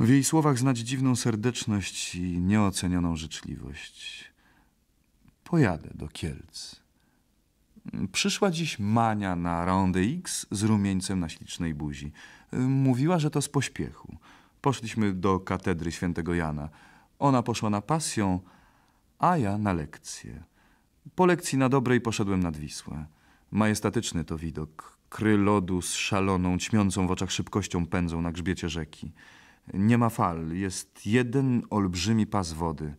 W jej słowach znać dziwną serdeczność i nieocenioną życzliwość. Pojadę do Kielc. Przyszła dziś Mania na Ronde X z rumieńcem na ślicznej buzi. Mówiła, że to z pośpiechu. Poszliśmy do katedry świętego Jana. Ona poszła na pasję, a ja na lekcję. Po lekcji na dobrej poszedłem nad Wisłę. Majestatyczny to widok. Kry lodu z szaloną, ćmiącą w oczach szybkością pędzą na grzbiecie rzeki. Nie ma fal, jest jeden olbrzymi pas wody.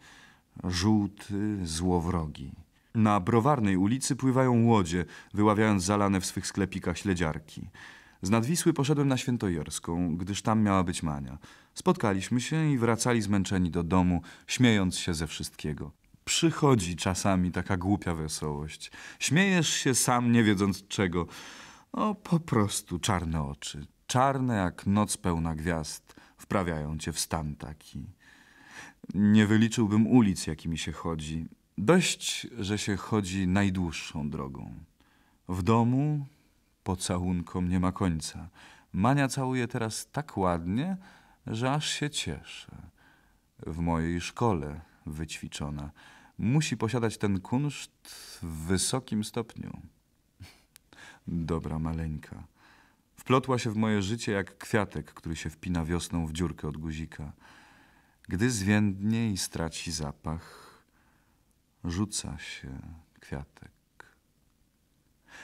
Żółty, złowrogi. Na Browarnej ulicy pływają łodzie, wyławiając zalane w swych sklepikach śledziarki. Z Nadwisły poszedłem na Świętojorską, gdyż tam miała być Mania. Spotkaliśmy się i wracali zmęczeni do domu, śmiejąc się ze wszystkiego. Przychodzi czasami taka głupia wesołość. Śmiejesz się sam, nie wiedząc czego. O, po prostu czarne oczy. Czarne jak noc pełna gwiazd wprawiają cię w stan taki. Nie wyliczyłbym ulic, jakimi się chodzi. Dość, że się chodzi najdłuższą drogą. W domu pocałunkom nie ma końca. Mania całuje teraz tak ładnie, że aż się cieszę. W mojej szkole wyćwiczona. Musi posiadać ten kunszt w wysokim stopniu. Dobra maleńka. Wplotła się w moje życie jak kwiatek, który się wpina wiosną w dziurkę od guzika. Gdy zwiędnie i straci zapach, rzuca się kwiatek.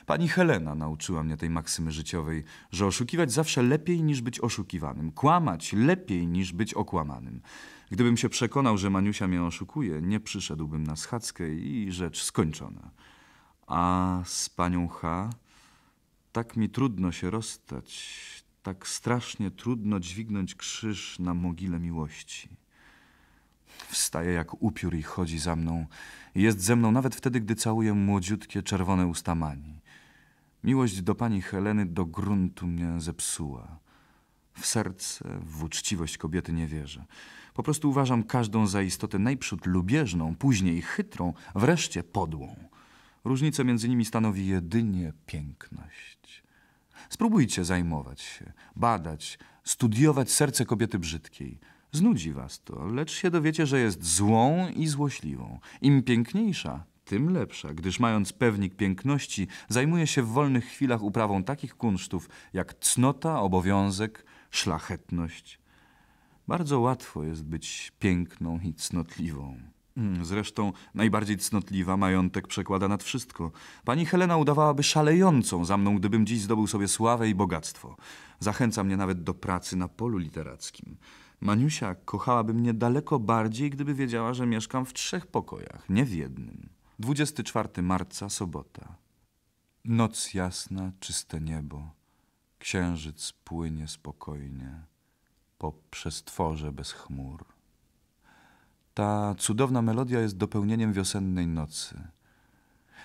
Pani Helena nauczyła mnie tej maksymy życiowej, że oszukiwać zawsze lepiej niż być oszukiwanym, kłamać lepiej niż być okłamanym. Gdybym się przekonał, że Maniusia mnie oszukuje, nie przyszedłbym na schadzkę i rzecz skończona. A z panią H tak mi trudno się rozstać, tak strasznie trudno dźwignąć krzyż na mogile miłości. Wstaje jak upiór i chodzi za mną. Jest ze mną nawet wtedy, gdy całuję młodziutkie, czerwone usta Mani. Miłość do pani Heleny do gruntu mnie zepsuła. W serce, w uczciwość kobiety nie wierzę. Po prostu uważam każdą za istotę najprzód lubieżną, później chytrą, wreszcie podłą. Różnica między nimi stanowi jedynie piękność. Spróbujcie zajmować się, badać, studiować serce kobiety brzydkiej – Znudzi was to, lecz się dowiecie, że jest złą i złośliwą. Im piękniejsza, tym lepsza, gdyż mając pewnik piękności, zajmuje się w wolnych chwilach uprawą takich kunsztów jak cnota, obowiązek, szlachetność. Bardzo łatwo jest być piękną i cnotliwą. Mm, zresztą najbardziej cnotliwa majątek przekłada nad wszystko. Pani Helena udawałaby szalejącą za mną, gdybym dziś zdobył sobie sławę i bogactwo. Zachęca mnie nawet do pracy na polu literackim. Maniusia kochałaby mnie daleko bardziej, gdyby wiedziała, że mieszkam w trzech pokojach, nie w jednym. 24 marca, sobota. Noc jasna, czyste niebo. Księżyc płynie spokojnie po przestworze bez chmur. Ta cudowna melodia jest dopełnieniem wiosennej nocy.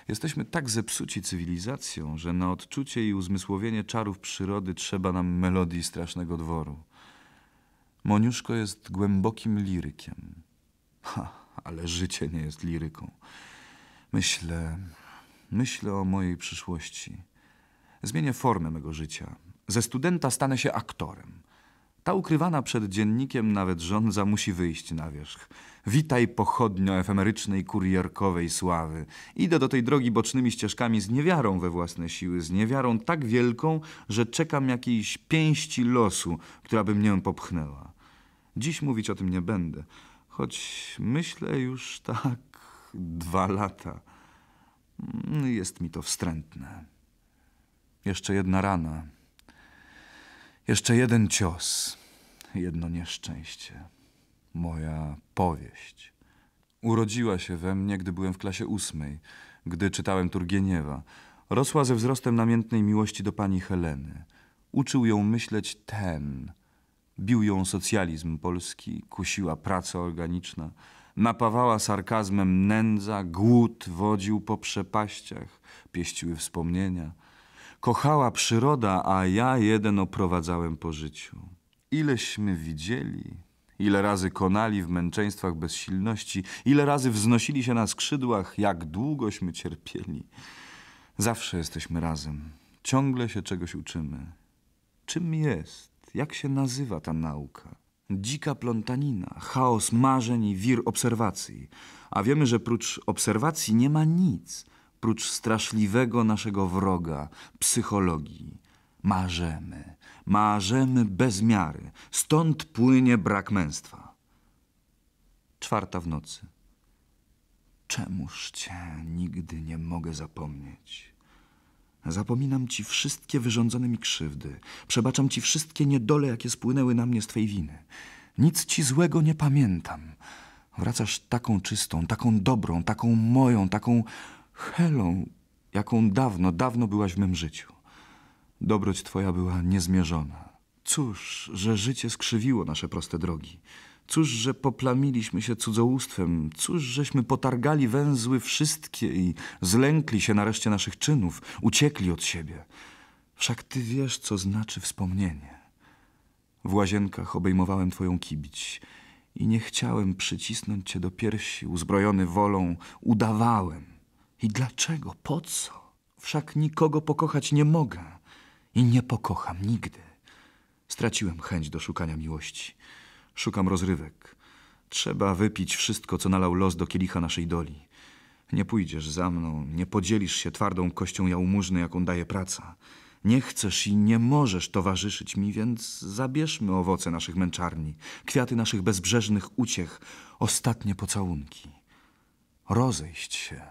Jesteśmy tak zepsuci cywilizacją, że na odczucie i uzmysłowienie czarów przyrody trzeba nam melodii strasznego dworu. Moniuszko jest głębokim lirykiem. Ha, ale życie nie jest liryką. Myślę, myślę o mojej przyszłości. Zmienię formę mego życia. Ze studenta stanę się aktorem. Ta ukrywana przed dziennikiem nawet żądza musi wyjść na wierzch. Witaj pochodnio efemerycznej kurierkowej sławy. Idę do tej drogi bocznymi ścieżkami z niewiarą we własne siły, z niewiarą tak wielką, że czekam jakiejś pięści losu, która by mnie popchnęła. Dziś mówić o tym nie będę, choć myślę już tak dwa lata. Mm, jest mi to wstrętne. Jeszcze jedna rana, jeszcze jeden cios, jedno nieszczęście. Moja powieść. Urodziła się we mnie, gdy byłem w klasie ósmej, gdy czytałem Turgieniewa. Rosła ze wzrostem namiętnej miłości do pani Heleny. Uczył ją myśleć ten, Bił ją socjalizm polski, kusiła praca organiczna, napawała sarkazmem nędza, głód wodził po przepaściach, pieściły wspomnienia. Kochała przyroda, a ja jeden oprowadzałem po życiu. Ileśmy widzieli, ile razy konali w męczeństwach bezsilności, ile razy wznosili się na skrzydłach, jak długośmy cierpieli. Zawsze jesteśmy razem, ciągle się czegoś uczymy. Czym jest? jak się nazywa ta nauka. Dzika plątanina, chaos marzeń i wir obserwacji. A wiemy, że prócz obserwacji nie ma nic, prócz straszliwego naszego wroga, psychologii. Marzymy, marzymy bez miary, stąd płynie brak męstwa. Czwarta w nocy. Czemuż cię nigdy nie mogę zapomnieć? Zapominam ci wszystkie wyrządzone mi krzywdy. Przebaczam ci wszystkie niedole, jakie spłynęły na mnie z twej winy. Nic ci złego nie pamiętam. Wracasz taką czystą, taką dobrą, taką moją, taką helą, jaką dawno, dawno byłaś w mym życiu. Dobroć twoja była niezmierzona. Cóż, że życie skrzywiło nasze proste drogi. Cóż, że poplamiliśmy się cudzołóstwem, cóż, żeśmy potargali węzły wszystkie i zlękli się nareszcie naszych czynów, uciekli od siebie. Wszak ty wiesz, co znaczy wspomnienie. W łazienkach obejmowałem twoją kibić i nie chciałem przycisnąć cię do piersi, uzbrojony wolą, udawałem. I dlaczego? Po co? Wszak nikogo pokochać nie mogę i nie pokocham nigdy. Straciłem chęć do szukania miłości. Szukam rozrywek. Trzeba wypić wszystko, co nalał los do kielicha naszej doli. Nie pójdziesz za mną, nie podzielisz się twardą kością jałmużny, jaką daje praca. Nie chcesz i nie możesz towarzyszyć mi, więc zabierzmy owoce naszych męczarni, kwiaty naszych bezbrzeżnych uciech, ostatnie pocałunki. Rozejść się,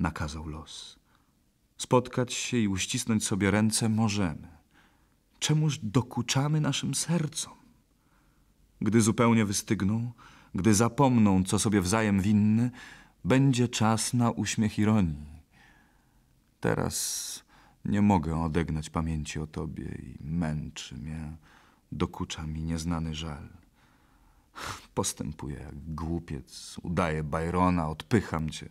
nakazał los. Spotkać się i uścisnąć sobie ręce możemy. Czemuż dokuczamy naszym sercom? Gdy zupełnie wystygną, gdy zapomną, co sobie wzajem winny, będzie czas na uśmiech ironii. Teraz nie mogę odegnać pamięci o tobie i męczy mnie, dokucza mi nieznany żal. Postępuję jak głupiec, udaję Byrona, odpycham cię.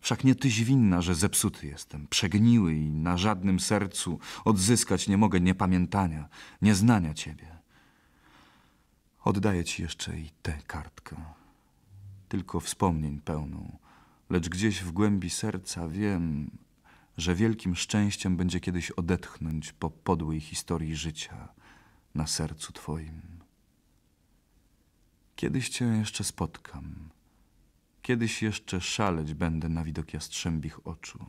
Wszak nie tyś winna, że zepsuty jestem, przegniły i na żadnym sercu odzyskać nie mogę niepamiętania, nieznania ciebie. Oddaję ci jeszcze i tę kartkę. Tylko wspomnień pełną, lecz gdzieś w głębi serca wiem, że wielkim szczęściem będzie kiedyś odetchnąć po podłej historii życia na sercu twoim. Kiedyś cię jeszcze spotkam. Kiedyś jeszcze szaleć będę na widok jastrzębich oczu.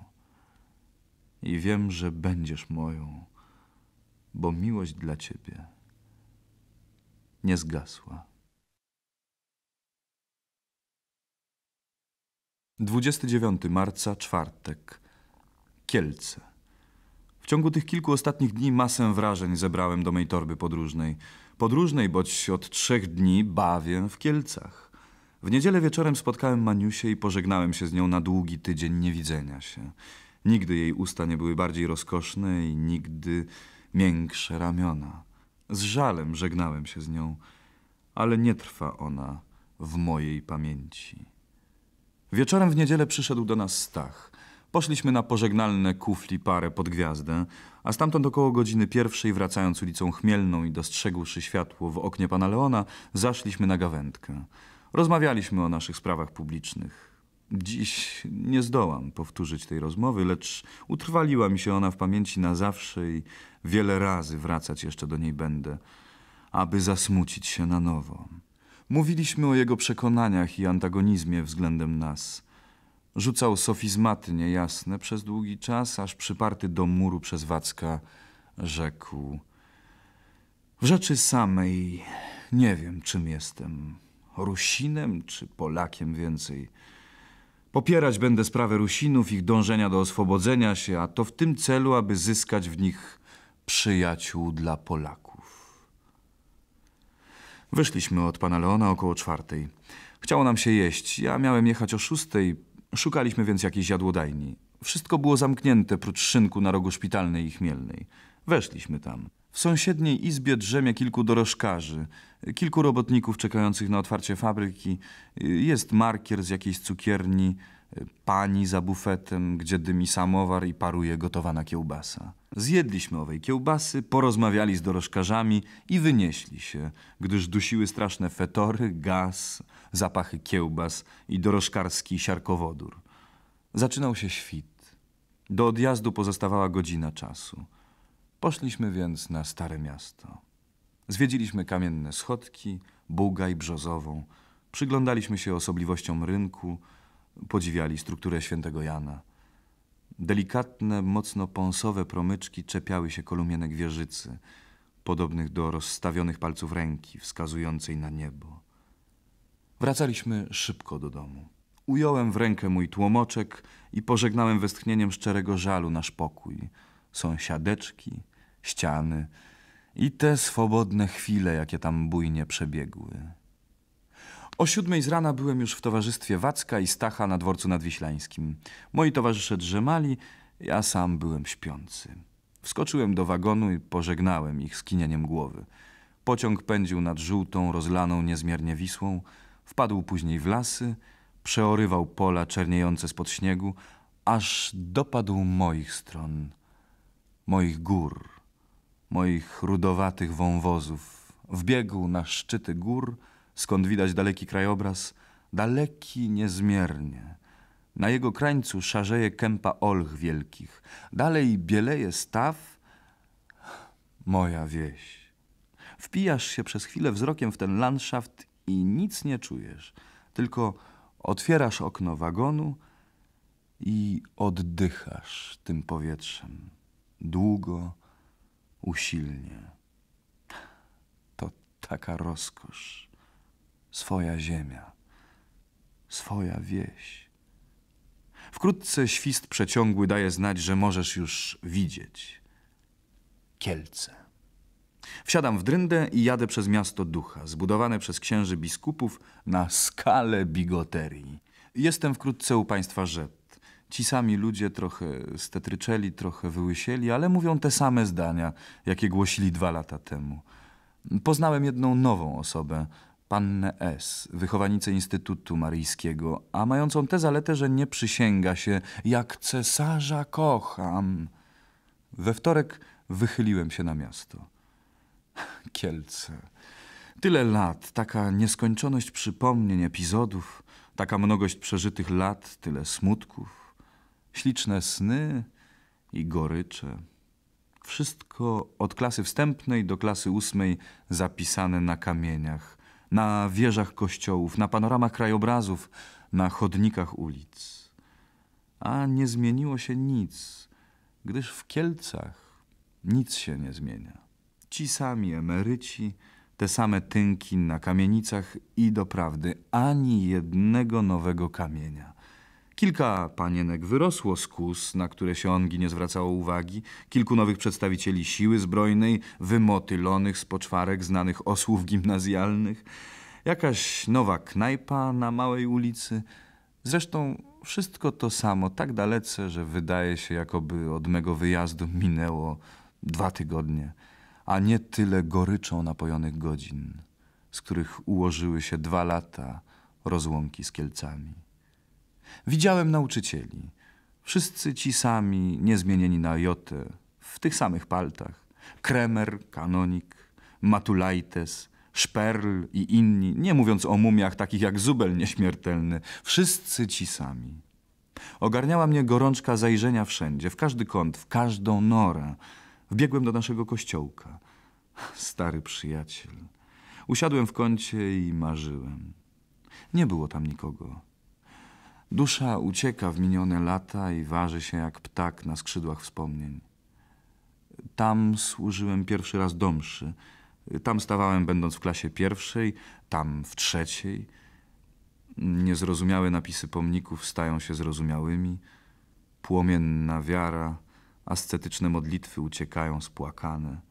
I wiem, że będziesz moją, bo miłość dla ciebie nie zgasła. 29 marca, czwartek. Kielce. W ciągu tych kilku ostatnich dni masę wrażeń zebrałem do mej torby podróżnej. Podróżnej, boć od trzech dni bawię w Kielcach. W niedzielę wieczorem spotkałem Maniusię i pożegnałem się z nią na długi tydzień niewidzenia się. Nigdy jej usta nie były bardziej rozkoszne i nigdy miększe ramiona. Z żalem żegnałem się z nią, ale nie trwa ona w mojej pamięci. Wieczorem w niedzielę przyszedł do nas Stach. Poszliśmy na pożegnalne kufli parę pod gwiazdę, a stamtąd około godziny pierwszej, wracając ulicą Chmielną i dostrzegłszy światło w oknie pana Leona, zaszliśmy na gawędkę. Rozmawialiśmy o naszych sprawach publicznych. Dziś nie zdołam powtórzyć tej rozmowy, lecz utrwaliła mi się ona w pamięci na zawsze i wiele razy wracać jeszcze do niej będę, aby zasmucić się na nowo. Mówiliśmy o jego przekonaniach i antagonizmie względem nas. Rzucał sofizmaty niejasne przez długi czas, aż przyparty do muru przez Wacka rzekł: W rzeczy samej nie wiem, czym jestem. Rusinem czy Polakiem więcej. Popierać będę sprawę Rusinów, ich dążenia do oswobodzenia się, a to w tym celu, aby zyskać w nich przyjaciół dla Polaków. Wyszliśmy od pana Leona około czwartej. Chciało nam się jeść. Ja miałem jechać o szóstej. Szukaliśmy więc jakiejś jadłodajni. Wszystko było zamknięte, prócz szynku na rogu szpitalnej i chmielnej. Weszliśmy tam. W sąsiedniej izbie drzemie kilku dorożkarzy – kilku robotników czekających na otwarcie fabryki, jest markier z jakiejś cukierni, e, pani za bufetem, gdzie dymi samowar i paruje gotowana kiełbasa. Zjedliśmy owej kiełbasy, porozmawiali z dorożkarzami i wynieśli się, gdyż dusiły straszne fetory, gaz, zapachy kiełbas i dorożkarski siarkowodór. Zaczynał się świt. Do odjazdu pozostawała godzina czasu. Poszliśmy więc na Stare Miasto. Zwiedziliśmy kamienne schodki, bugaj Brzozową, przyglądaliśmy się osobliwościom rynku, podziwiali strukturę świętego Jana. Delikatne, mocno pąsowe promyczki czepiały się kolumienek wieżycy, podobnych do rozstawionych palców ręki wskazującej na niebo. Wracaliśmy szybko do domu. Ująłem w rękę mój tłomoczek i pożegnałem westchnieniem szczerego żalu nasz pokój, sąsiadeczki, ściany, i te swobodne chwile, jakie tam bujnie przebiegły. O siódmej z rana byłem już w towarzystwie Wacka i Stacha na dworcu nadwiślańskim. Moi towarzysze drzemali, ja sam byłem śpiący. Wskoczyłem do wagonu i pożegnałem ich skinieniem głowy. Pociąg pędził nad żółtą, rozlaną niezmiernie Wisłą, wpadł później w lasy, przeorywał pola czerniejące spod śniegu, aż dopadł moich stron, moich gór moich rudowatych wąwozów. Wbiegł na szczyty gór, skąd widać daleki krajobraz, daleki niezmiernie. Na jego krańcu szarzeje kępa olch wielkich, dalej bieleje staw, moja wieś. Wpijasz się przez chwilę wzrokiem w ten landschaft i nic nie czujesz, tylko otwierasz okno wagonu i oddychasz tym powietrzem. Długo, usilnie. To taka rozkosz, swoja ziemia, swoja wieś. Wkrótce świst przeciągły daje znać, że możesz już widzieć. Kielce. Wsiadam w dryndę i jadę przez miasto ducha, zbudowane przez księży biskupów na skalę bigoterii. Jestem wkrótce u państwa Rzep. Ci sami ludzie trochę stetryczeli, trochę wyłysieli, ale mówią te same zdania, jakie głosili dwa lata temu. Poznałem jedną nową osobę, pannę S., wychowanicę Instytutu Maryjskiego, a mającą tę zaletę, że nie przysięga się, jak cesarza kocham. We wtorek wychyliłem się na miasto. Kielce. Tyle lat, taka nieskończoność przypomnień, epizodów, taka mnogość przeżytych lat, tyle smutków, śliczne sny i gorycze. Wszystko od klasy wstępnej do klasy ósmej zapisane na kamieniach, na wieżach kościołów, na panoramach krajobrazów, na chodnikach ulic. A nie zmieniło się nic, gdyż w Kielcach nic się nie zmienia. Ci sami emeryci, te same tynki na kamienicach i doprawdy ani jednego nowego kamienia – Kilka panienek wyrosło z kus, na które się ongi nie zwracało uwagi, kilku nowych przedstawicieli siły zbrojnej, wymotylonych z poczwarek znanych osłów gimnazjalnych, jakaś nowa knajpa na małej ulicy. Zresztą wszystko to samo, tak dalece, że wydaje się, jakoby od mego wyjazdu minęło dwa tygodnie, a nie tyle goryczą napojonych godzin, z których ułożyły się dwa lata rozłąki z Kielcami. Widziałem nauczycieli. Wszyscy ci sami, niezmienieni na jotę, w tych samych paltach. Kremer, kanonik, Matulaites, Szperl i inni, nie mówiąc o mumiach takich jak Zubel Nieśmiertelny. Wszyscy ci sami. Ogarniała mnie gorączka zajrzenia wszędzie, w każdy kąt, w każdą norę. Wbiegłem do naszego kościołka. Stary przyjaciel. Usiadłem w kącie i marzyłem. Nie było tam nikogo. Dusza ucieka w minione lata i waży się jak ptak na skrzydłach wspomnień. Tam służyłem pierwszy raz do mszy. Tam stawałem będąc w klasie pierwszej, tam w trzeciej. Niezrozumiałe napisy pomników stają się zrozumiałymi. Płomienna wiara, ascetyczne modlitwy uciekają spłakane.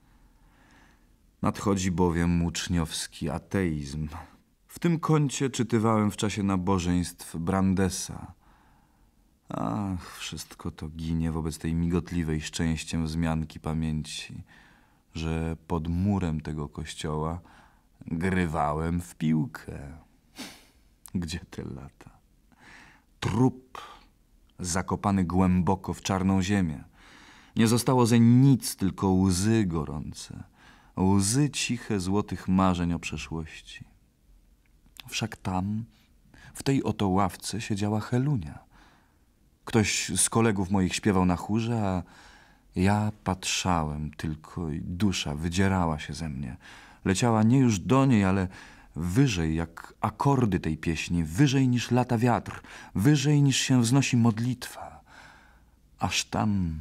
Nadchodzi bowiem uczniowski ateizm – w tym kącie czytywałem w czasie nabożeństw Brandesa. Ach, wszystko to ginie wobec tej migotliwej szczęściem wzmianki pamięci, że pod murem tego kościoła grywałem w piłkę. Gdzie te lata? Trup zakopany głęboko w czarną ziemię. Nie zostało zeń nic, tylko łzy gorące, łzy ciche złotych marzeń o przeszłości. Wszak tam, w tej oto ławce, siedziała Helunia. Ktoś z kolegów moich śpiewał na chórze, a ja patrzałem tylko i dusza wydzierała się ze mnie. Leciała nie już do niej, ale wyżej jak akordy tej pieśni, wyżej niż lata wiatr, wyżej niż się wznosi modlitwa, aż tam,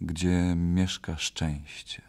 gdzie mieszka szczęście.